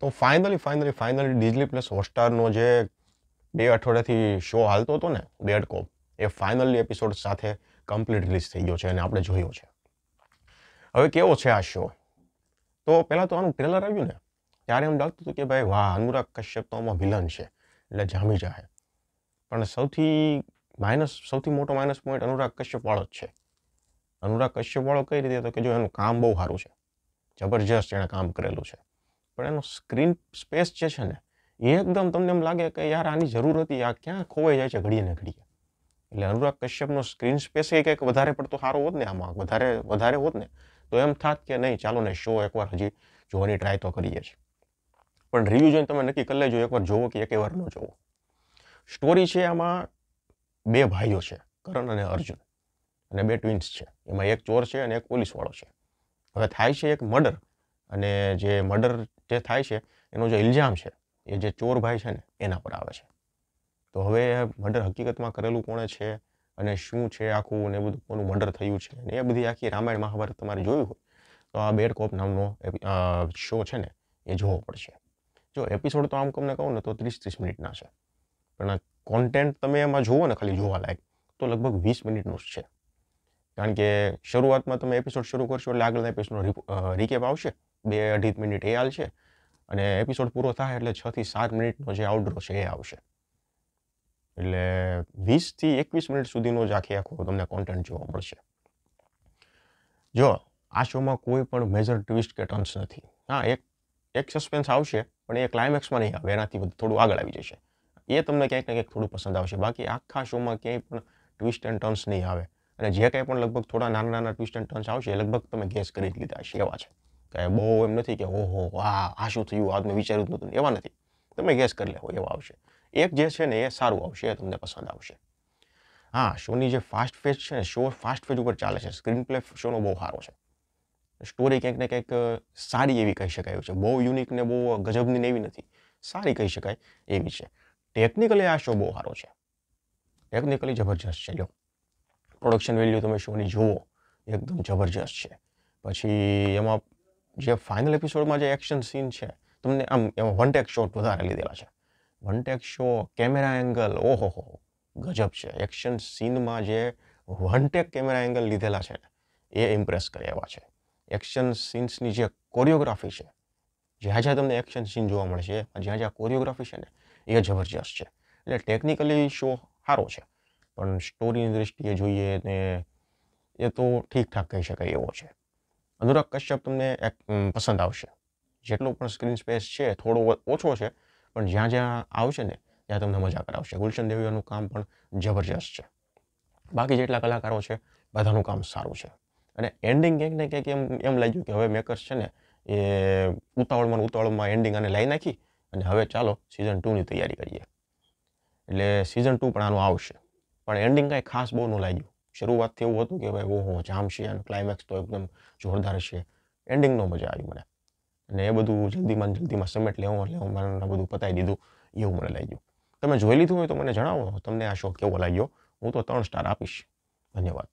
તો finally finally finally Disney plus હોટસ્ટારનો જે બે અઠવાડિયાથી શો હાલતો હતો ને ડેડ કોપ એ ફાઇનલી એપિસોડ સાથે કમ્પ્લીટ રિલીઝ થઈ ગયો છે અને આપણે જોયો છે હવે કેવો છે આ શો તો પહેલાં તો આનું ટ્રેલર આવ્યું ને ત્યારે એમ લાગતું હતું કે ભાઈ વાહ અનુરાગ કશ્યપ તો આમાં વિલન છે એટલે જામી જાય પણ સૌથી માઇનસ સૌથી મોટો માઇનસ પોઈન્ટ અનુરાગ કશ્યપવાળો જ છે અનુરાગ કશ્યપવાળો કઈ રીતે તો કે જો એનું કામ બહુ સારું છે જબરજસ્ત એણે કામ કરેલું છે પણ એનો સ્ક્રીન સ્પેસ જે છે ને એ એકદમ તમને એમ લાગે કે યાર આની જરૂર હતી આ ક્યાં ખોવાઈ જાય છે ઘડીએ ને ઘડીએ એટલે અનુરાગ કશ્યપનો સ્ક્રીન સ્પેસ એ કંઈક વધારે પડતો સારો હોત ને આમાં વધારે વધારે હોત ને તો એમ થાત કે નહીં ચાલો ને શો એકવાર હજી જોવાની ટ્રાય તો કરીએ છીએ પણ રિવ્યૂ જોઈને તમે નક્કી કરી લેજો એકવાર જોવો કે એક વાર ન જોવો સ્ટોરી છે આમાં બે ભાઈઓ છે કરણ અને અર્જુન અને બે ટ્વિન્સ છે એમાં એક ચોર છે અને એક પોલીસવાળો છે હવે થાય છે એક મર્ડર અને જે મર્ડર જે થાય છે એનો જે ઇલ્ઝામ છે એ જે ચોર ભાઈ છે ને એના પર આવે છે તો હવે મર્ડર હકીકતમાં કરેલું કોણે છે અને શું છે આખું ને બધું કોનું મર્ડર થયું છે ને એ બધી આખી રામાયણ મહાભારત તમારે જોયું હોય તો આ બેડ કોપ નામનો શો છે ને એ જોવો પડશે જો એપિસોડ તો આમ તમને કહું ને તો ત્રીસ ત્રીસ મિનિટના છે પણ કોન્ટેન્ટ તમે એમાં જુઓ ને ખાલી જોવા લાયક તો લગભગ વીસ મિનિટનું જ છે કારણ કે શરૂઆતમાં તમે એપિસોડ શરૂ કરશો એટલે આગળના એપિસોડનો રીકેપ આવશે બે અઢી મિનિટ એ હાલશે અને એપિસોડ પૂરો થાય એટલે છથી સાત મિનિટનો જે આઉટડ્રો છે એ આવશે એટલે વીસથી એકવીસ મિનિટ સુધીનો જ આખી આખો તમને કોન્ટેન્ટ જોવા મળશે જો આ શોમાં કોઈ પણ મેજર ટ્વિસ્ટ કે ટર્ન્સ નથી હા એક એક સસ્પેન્સ આવશે પણ એ ક્લાઇમેક્સમાં નહીં આવે એનાથી થોડું આગળ આવી જશે એ તમને ક્યાંક ને ક્યાંક થોડું પસંદ આવશે બાકી આખા શોમાં ક્યાંય પણ ટ્વિસ્ટ એન્ડ ટર્ન્સ નહીં આવે અને જે કંઈ પણ લગભગ થોડા નાના નાના ટ્વિસ્ટ એન્ડ ટર્ન્સ આવશે એ લગભગ તમે ગેસ કરી જ લીધા છે એવા છે કે બહુ એમ નથી કે ઓહો વાહ આ શું થયું આ મેં વિચાર્યું જ નહોતું એવા નથી તમે ગેસ કરી લેવો એવા આવશે એક જે છે ને એ સારું આવશે એ તમને પસંદ આવશે હા શોની જે ફાસ્ટ ફેજ છે ને શો ફાસ્ટ ફેજ ઉપર ચાલે છે સ્ક્રીન પ્લે શોનો બહુ સારો છે સ્ટોરી ક્યાંક ને ક્યાંક સારી એવી કહી શકાય એવું છે બહુ યુનિક ને બહુ ગજબની એવી નથી સારી કહી શકાય એવી છે ટેકનિકલી આ શો બહુ સારો છે ટેકનિકલી જબરજસ્ત છે જો પ્રોડક્શન વેલ્યુ તમે શોની જુઓ એકદમ જબરજસ્ત છે પછી એમાં જે ફાઇનલ એપિસોડમાં જે એક્શન સીન છે તમને આમ એમાં વન ટેક શોટ વધારે લીધેલા છે વન ટેક શો કેમેરા એંગલ ઓહો હો ગજબ છે એક્શન સીનમાં જે વન ટેક કેમેરા એંગલ લીધેલા છે એ ઇમ્પ્રેસ કરે એવા છે એક્શન સીન્સની જે કોરિયોગ્રાફી છે જ્યાં જ્યાં તમને એક્શન સીન જોવા મળશે જ્યાં જ્યાં કોરિયોગ્રાફી છે ને એ જબરજસ્ત છે એટલે ટેકનિકલી શો સારો છે પણ સ્ટોરીની દ્રષ્ટિએ જોઈએ ને એ તો ઠીકઠાક કહી શકાય એવો છે અનુરાગ કશ્યપ તમને પસંદ આવશે જેટલો પણ સ્ક્રીન સ્પેસ છે થોડો ઓછો છે પણ જ્યાં જ્યાં આવશે ને ત્યાં તમને મજા કરાવશે ગુલશન દેવીઓનું કામ પણ જબરજસ્ત છે બાકી જેટલા કલાકારો છે બધાનું કામ સારું છે અને એન્ડિંગ ક્યાંક ને ક્યાંક એમ એમ લાગ્યું કે હવે મેકર્સ છે ને એ ઉતાવળમાં ઉતાવળમાં એન્ડિંગ આને લઈ નાખી અને હવે ચાલો સિઝન ટુની તૈયારી કરીએ એટલે સિઝન ટુ પણ આનું આવશે પણ એન્ડિંગ કંઈ ખાસ બહુ ન લાગ્યું શરૂઆતથી એવું હતું કે ભાઈ ઓહો જામ છે અને ક્લાઇમેક્સ તો એકદમ જોરદાર છે એન્ડિંગનો મજા આવી મને અને એ બધું જલ્દીમાં જલ્દીમાં સમેટ લેવું એટલે હું મને બધું પતાવી દીધું એવું મને લાગ્યું તમે જોઈ લીધું હોય તો મને જણાવો તમને આ શો કેવો લાગ્યો હું તો ત્રણ સ્ટાર આપીશ ધન્યવાદ